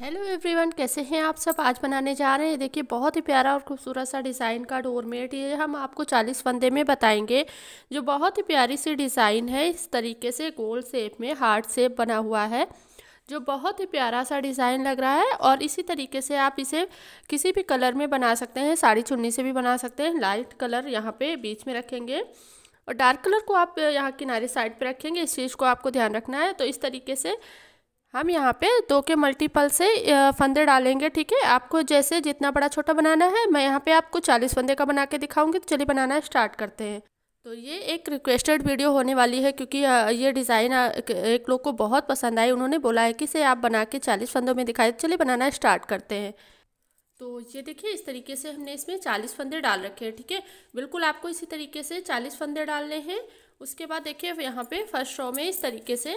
hello everyone कैसे हैं आप सब आज बनाने जा रहे हैं देखिए बहुत ही प्यारा और खूबसूरत सा डिज़ाइन का डोरमेट ये हम आपको चालीस फंदे में बताएंगे जो बहुत ही प्यारी सी डिज़ाइन है इस तरीके से गोल शेप में हार्ट शेप बना हुआ है जो बहुत ही प्यारा सा डिज़ाइन लग रहा है और इसी तरीके से आप इसे किसी भी कलर में बना सकते हैं साड़ी चुन्नी से भी बना सकते हैं लाइट कलर यहाँ पर बीच में रखेंगे और डार्क कलर को आप यहाँ किनारे साइड पर रखेंगे इस चीज़ को आपको ध्यान रखना है तो इस तरीके से हम यहाँ पे दो के मल्टीपल से फंदे डालेंगे ठीक है आपको जैसे जितना बड़ा छोटा बनाना है मैं यहाँ पे आपको चालीस फंदे का बना के दिखाऊंगी तो चलिए बनाना स्टार्ट करते हैं तो ये एक रिक्वेस्टेड वीडियो होने वाली है क्योंकि ये डिज़ाइन एक लोग को बहुत पसंद आई उन्होंने बोला है कि इसे आप बना के चालीस फंदों में दिखाए चलिए बनाना स्टार्ट करते हैं तो ये देखिए इस तरीके से हमने इसमें चालीस फंदे डाल रखे हैं ठीक है बिल्कुल आपको इसी तरीके से चालीस फंदे डालने हैं उसके बाद देखिए यहाँ पे फर्स्ट शो में इस तरीके से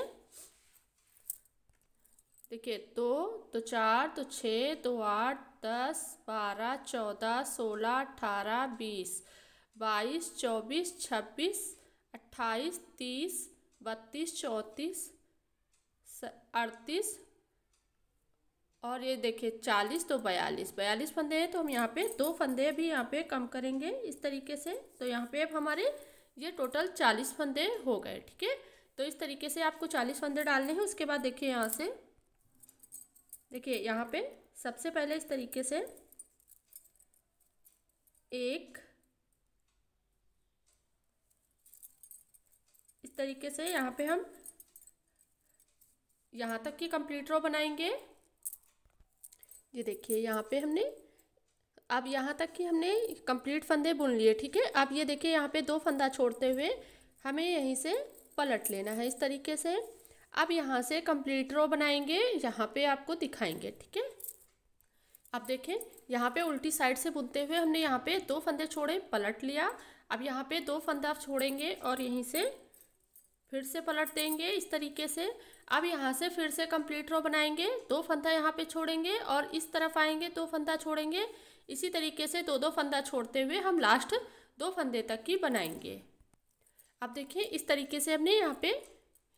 देखिए दो तो चार तो छः तो आठ दस बारह चौदह सोलह अठारह बीस बाईस चौबीस छब्बीस अट्ठाईस तीस बत्तीस चौंतीस अड़तीस और ये देखिए चालीस तो बयालीस बयालीस फंदे हैं तो हम यहाँ पे दो फंदे भी यहाँ पे कम करेंगे इस तरीके से तो यहाँ पे अब हमारे ये टोटल चालीस फंदे हो गए ठीक है तो इस तरीके से आपको चालीस फंदे डालने हैं उसके बाद देखिए यहाँ से देखिए यहाँ पे सबसे पहले इस तरीके से एक इस तरीके से यहाँ पे हम यहाँ तक की कंप्लीट रो बनाएंगे ये देखिए यहाँ पे हमने अब यहाँ तक कि हमने कंप्लीट फंदे बुन लिए ठीक है अब ये देखिए यहाँ पे दो फंदा छोड़ते हुए हमें यहीं से पलट लेना है इस तरीके से अब यहाँ से कंप्लीट रो बनाएंगे यहाँ पे आपको दिखाएंगे ठीक है अब देखें यहाँ पे उल्टी साइड से बुनते हुए हमने यहाँ पे दो फंदे छोड़े पलट लिया अब यहाँ पे दो फंदा आप छोड़ेंगे और यहीं से फिर से पलट देंगे इस तरीके से अब यहाँ से फिर से कंप्लीट रो बनाएंगे दो फंदा यहाँ पे छोड़ेंगे और इस तरफ आएंगे दो फंदा छोड़ेंगे इसी तरीके से दो दो फंदा छोड़ते हुए हम लास्ट दो फंदे तक की बनाएंगे अब देखिए इस तरीके से हमने यहाँ पे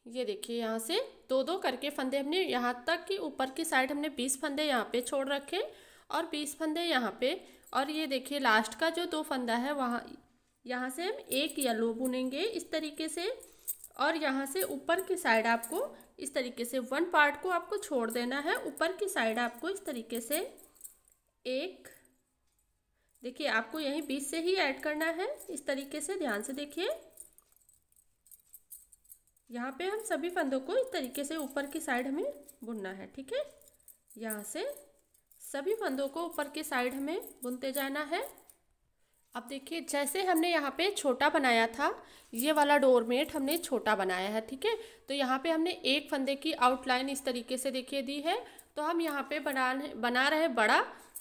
ये देखिए यहाँ से दो दो करके फंदे हमने यहाँ तक कि ऊपर की साइड हमने बीस फंदे यहाँ पे छोड़ रखे और बीस फंदे यहाँ पे और ये देखिए लास्ट का जो दो फंदा है वहाँ यहाँ से हम एक येलो बुनेंगे इस तरीके से और यहाँ से ऊपर की साइड आपको इस तरीके से वन पार्ट को आपको छोड़ देना है ऊपर की साइड आपको इस तरीके से एक देखिए आपको यहीं बीस से ही ऐड करना है इस तरीके से ध्यान से देखिए यहाँ पे हम सभी फंदों को इस तरीके से ऊपर की साइड हमें बुनना है ठीक है यहाँ से सभी फंदों को ऊपर की साइड हमें बुनते जाना है अब देखिए जैसे हमने यहाँ पे छोटा बनाया था ये वाला डोरमेट हमने छोटा बनाया है ठीक है तो यहाँ पे हमने एक फंदे की आउटलाइन इस तरीके से देखिए दी है तो हम यहाँ पे बना बना रहे बड़ा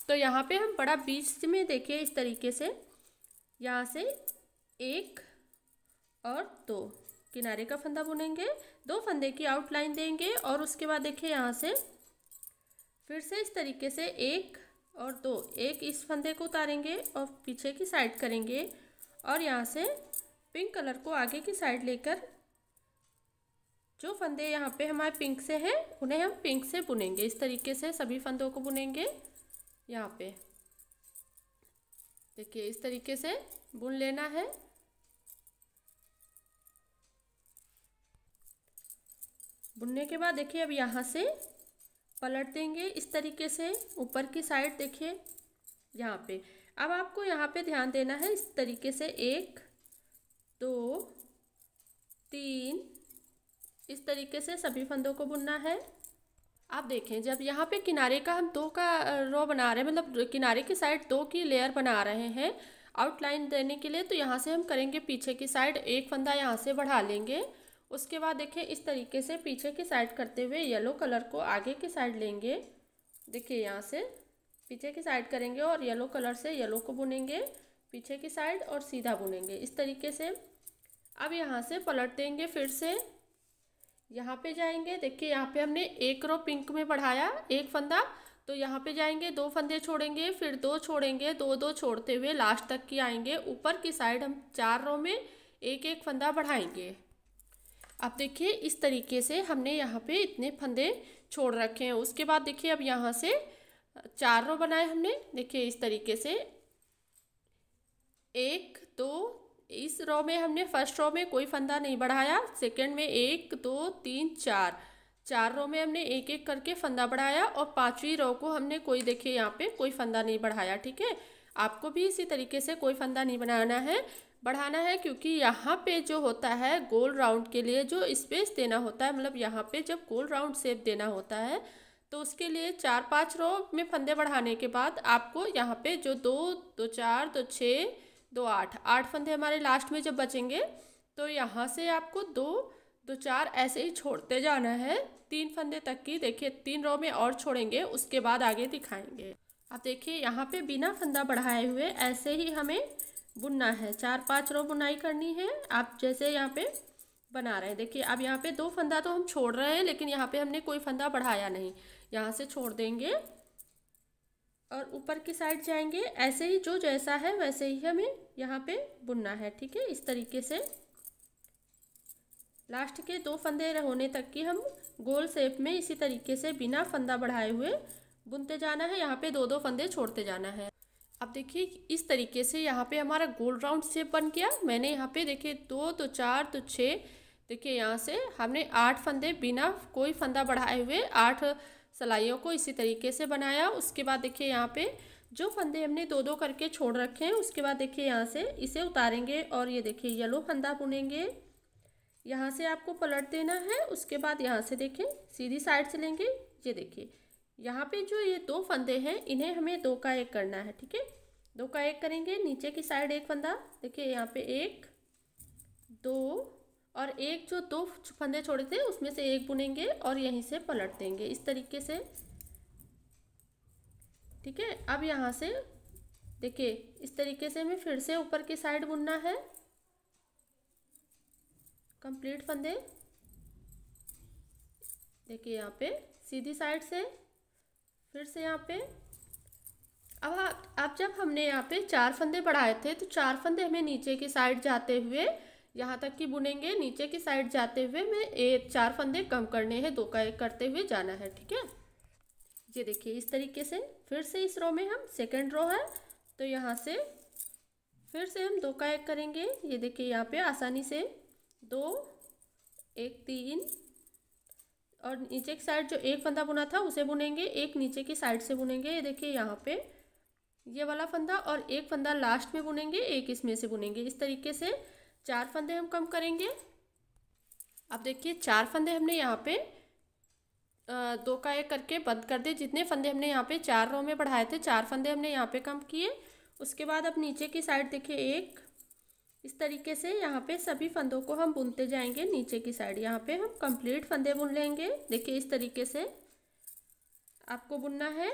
तो यहाँ पे हम बड़ा बीच में देखिए इस तरीके से यहाँ से एक और दो किनारे का फंदा बुनेंगे दो फंदे की आउटलाइन देंगे और उसके बाद देखिए यहाँ से फिर से इस तरीके से एक और दो एक इस फंदे को उतारेंगे और पीछे की साइड करेंगे और यहाँ से पिंक कलर को आगे की साइड लेकर जो फंदे यहाँ पे हमारे पिंक से हैं उन्हें हम पिंक से बुनेंगे इस तरीके से सभी फंदों को बुनेंगे यहाँ पे देखिए इस तरीके से बुन लेना है बुनने के बाद देखिए अब यहाँ से पलट देंगे इस तरीके से ऊपर की साइड देखिए यहाँ पे अब आपको यहाँ पे ध्यान देना है इस तरीके से एक दो तीन इस तरीके से सभी फंदों को बुनना है आप देखें जब यहाँ पे किनारे का हम दो का रो बना रहे हैं मतलब किनारे की साइड दो की लेयर बना रहे हैं आउटलाइन देने के लिए तो यहाँ से हम करेंगे पीछे की साइड एक फंदा यहाँ से बढ़ा लेंगे उसके बाद देखिए इस तरीके से पीछे की साइड करते हुए येलो कलर को आगे की साइड लेंगे देखिए यहाँ से पीछे की साइड करेंगे और येलो कलर से येलो को बुनेंगे पीछे की साइड और सीधा बुनेंगे इस तरीके से अब यहाँ से पलट देंगे फिर से यहाँ पे जाएंगे देखिए यहाँ पे हमने एक रो पिंक में बढ़ाया एक फंदा तो यहाँ पे जाएंगे दो फंदे छोड़ेंगे फिर दो छोड़ेंगे दो दो छोड़ते हुए लास्ट तक की आएंगे ऊपर की साइड हम चार रो में एक एक फंदा बढ़ाएंगे अब देखिए इस तरीके से हमने यहाँ पे इतने फंदे छोड़ रखे हैं उसके बाद देखिए अब यहाँ से चार रो बनाए हमने देखिए इस तरीके से एक दो इस रो में हमने फर्स्ट रो में कोई फंदा नहीं बढ़ाया सेकंड में एक दो तीन चार चार रो में हमने एक एक करके फंदा बढ़ाया और पांचवी रो को हमने कोई देखिए यहाँ पे कोई फंदा नहीं बढ़ाया ठीक है आपको भी इसी तरीके से कोई फंदा नहीं बनाना है बढ़ाना है क्योंकि यहाँ पे जो होता है गोल राउंड के लिए जो स्पेस देना होता है मतलब यहाँ पे जब गोल राउंड शेप देना होता है तो उसके लिए चार पांच रो में फंदे बढ़ाने के बाद आपको यहाँ पे जो दो दो चार दो छः दो आठ आठ फंदे हमारे लास्ट में जब बचेंगे तो यहाँ से आपको दो दो चार ऐसे ही छोड़ते जाना है तीन फंदे तक की देखिए तीन रो में और छोड़ेंगे उसके बाद आगे दिखाएंगे आप देखिए यहाँ पे बिना फंदा बढ़ाए हुए ऐसे ही हमें बुनना है चार पांच रो बुनाई करनी है आप जैसे यहाँ पे बना रहे हैं देखिए अब यहाँ पे दो फंदा तो हम छोड़ रहे हैं लेकिन यहाँ पे हमने कोई फंदा बढ़ाया नहीं यहाँ से छोड़ देंगे और ऊपर की साइड जाएंगे ऐसे ही जो जैसा है वैसे ही हमें यहाँ पे बुनना है ठीक है इस तरीके से लास्ट के दो फंदे होने तक की हम गोल शेप में इसी तरीके से बिना फंदा बढ़ाए हुए बुनते जाना है यहाँ पे दो दो फंदे छोड़ते जाना है अब देखिए इस तरीके से यहाँ पे हमारा गोल राउंड शेप बन गया मैंने यहाँ पे देखिए दो तो चार तो छः देखिए यहाँ से हमने आठ फंदे बिना कोई फंदा बढ़ाए हुए आठ सलाइयों को इसी तरीके से बनाया उसके बाद देखिए यहाँ पे जो फंदे हमने दो दो करके छोड़ रखे हैं उसके बाद देखिए यहाँ से इसे उतारेंगे और ये देखिए येलो फंदा बुनेंगे यहाँ से आपको पलट देना है उसके बाद यहाँ से देखिए सीधी साइड से लेंगे ये देखिए यहाँ पे जो ये दो फंदे हैं इन्हें हमें दो का एक करना है ठीक है दो का एक करेंगे नीचे की साइड एक फंदा देखिए यहाँ पे एक दो और एक जो दो फंदे छोड़े थे उसमें से एक बुनेंगे और यहीं से पलट देंगे इस तरीके से ठीक है अब यहाँ से देखिए इस तरीके से हमें फिर से ऊपर की साइड बुनना है कंप्लीट फंदे देखिए यहाँ पे सीधी साइड से फिर से यहाँ पे अब अब जब हमने यहाँ पे चार फंदे बढ़ाए थे तो चार फंदे हमें नीचे की साइड जाते हुए यहाँ तक कि बुनेंगे नीचे की साइड जाते हुए मैं एक चार फंदे कम करने हैं दो का एक करते हुए जाना है ठीक है ये देखिए इस तरीके से फिर से इस रो में हम सेकेंड रो है तो यहाँ से फिर से हम दो का एक करेंगे ये देखिए यहाँ पे आसानी से दो एक तीन और नीचे की साइड जो एक फंदा बुना था उसे बुनेंगे एक नीचे की साइड से बुनेंगे ये देखिए यहाँ पे ये वाला फंदा और एक फंदा लास्ट में बुनेंगे एक इसमें से बुनेंगे इस तरीके से चार फंदे हम कम करेंगे अब देखिए चार फंदे हमने यहाँ पे दो का एक करके बंद कर दिए जितने फंदे हमने यहाँ पे चार रो में बढ़ाए थे चार फंदे हमने यहाँ पे कम किए उसके बाद अब नीचे की साइड देखिए एक इस तरीके से यहाँ पे सभी फंदों को हम बुनते जाएंगे नीचे की साइड यहाँ पे हम कंप्लीट फंदे बुन लेंगे देखिए इस तरीके से आपको बुनना है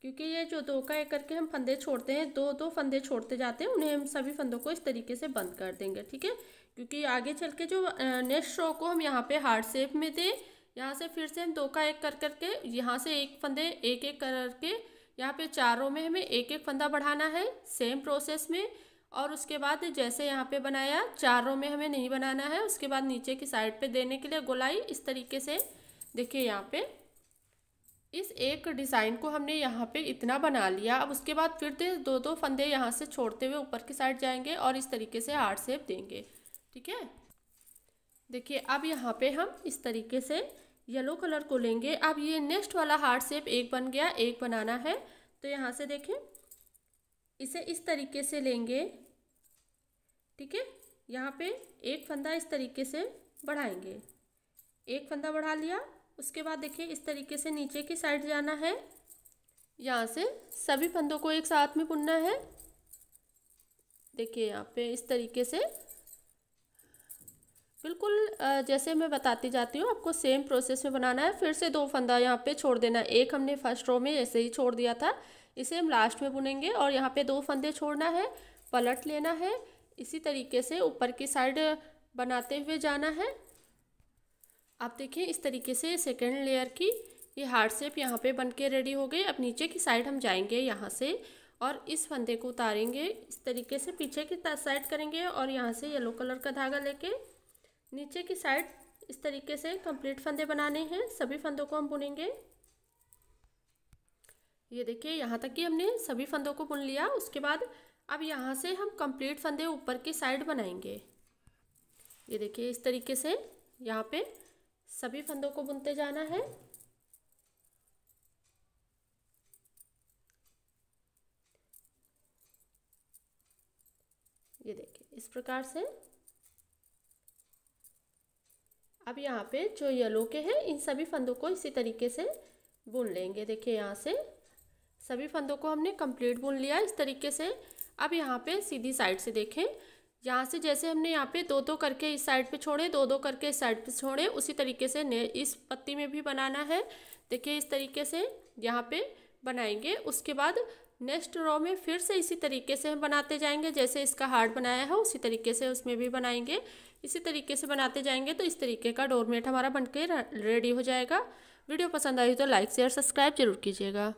क्योंकि ये जो दो का एक करके हम फंदे छोड़ते हैं दो दो फंदे छोड़ते जाते हैं उन्हें हम सभी फंदों को इस तरीके से बंद कर देंगे ठीक है क्योंकि आगे चल के जो नेक्स्ट रो को हम यहाँ पे हार्ड शेप में दें यहाँ से फिर से हम दो का एक कर करके यहाँ से एक फंदे एक एक करके यहाँ पे चारों में हमें एक एक फंदा बढ़ाना है सेम प्रोसेस में और उसके बाद जैसे यहाँ पे बनाया चारों में हमें नहीं बनाना है उसके बाद नीचे की साइड पे देने के लिए गोलाई इस तरीके से देखिए यहाँ पे इस एक डिज़ाइन को हमने यहाँ पे इतना बना लिया अब उसके बाद फिर से दो दो फंदे यहाँ से छोड़ते हुए ऊपर की साइड जाएंगे और इस तरीके से हार्ड सेप देंगे ठीक है देखिए अब यहाँ पे हम इस तरीके से येलो कलर को लेंगे अब ये नेक्स्ट वाला हार्ट सेप एक बन गया एक बनाना है तो यहाँ से देखें इसे इस तरीके से लेंगे ठीक है यहाँ पे एक फंदा इस तरीके से बढ़ाएंगे एक फंदा बढ़ा लिया उसके बाद देखिए इस तरीके से नीचे की साइड जाना है यहाँ से सभी फंदों को एक साथ में बुनना है देखिए यहाँ पे इस तरीके से बिल्कुल जैसे मैं बताती जाती हूँ आपको सेम प्रोसेस में बनाना है फिर से दो फंदा यहाँ पे छोड़ देना एक हमने फर्स्ट रो में ऐसे ही छोड़ दिया था इसे हम लास्ट में बुनेंगे और यहाँ पे दो फंदे छोड़ना है पलट लेना है इसी तरीके से ऊपर की साइड बनाते हुए जाना है आप देखिए इस तरीके से सेकेंड लेयर की ये हार्ड सेप यहाँ पे बन के रेडी हो गई अब नीचे की साइड हम जाएंगे यहाँ से और इस फंदे को उतारेंगे इस तरीके से पीछे की साइड करेंगे और यहाँ से येलो कलर का धागा लेके नीचे की साइड इस तरीके से कंप्लीट फंदे बनाने हैं सभी फंदों को हम बुनेंगे ये देखिए यहाँ तक कि हमने सभी फंदों को बुन लिया उसके बाद अब यहाँ से हम कंप्लीट फंदे ऊपर की साइड बनाएंगे ये देखिए इस तरीके से यहाँ पे सभी फंदों को बुनते जाना है ये देखिए इस प्रकार से अब यहाँ पे जो येलो के हैं इन सभी फंदों को इसी तरीके से बुन लेंगे देखिए यहाँ से सभी फंदों को हमने कंप्लीट बुन लिया इस तरीके से अब यहाँ पे सीधी साइड से देखें यहाँ से जैसे हमने यहाँ पे दो दो करके इस साइड पे छोड़े दो दो करके इस साइड पे छोड़े उसी तरीके से ने इस पत्ती में भी बनाना है देखिए इस तरीके से यहाँ पे बनाएंगे उसके बाद नेक्स्ट रो में फिर से इसी तरीके से हम बनाते जाएंगे जैसे इसका हार्ट बनाया है उसी तरीके से उसमें भी बनाएंगे इसी तरीके से बनाते जाएंगे तो इस तरीके का डोरमेट हमारा बन रेडी हो जाएगा वीडियो पसंद आई तो लाइक शेयर सब्सक्राइब जरूर कीजिएगा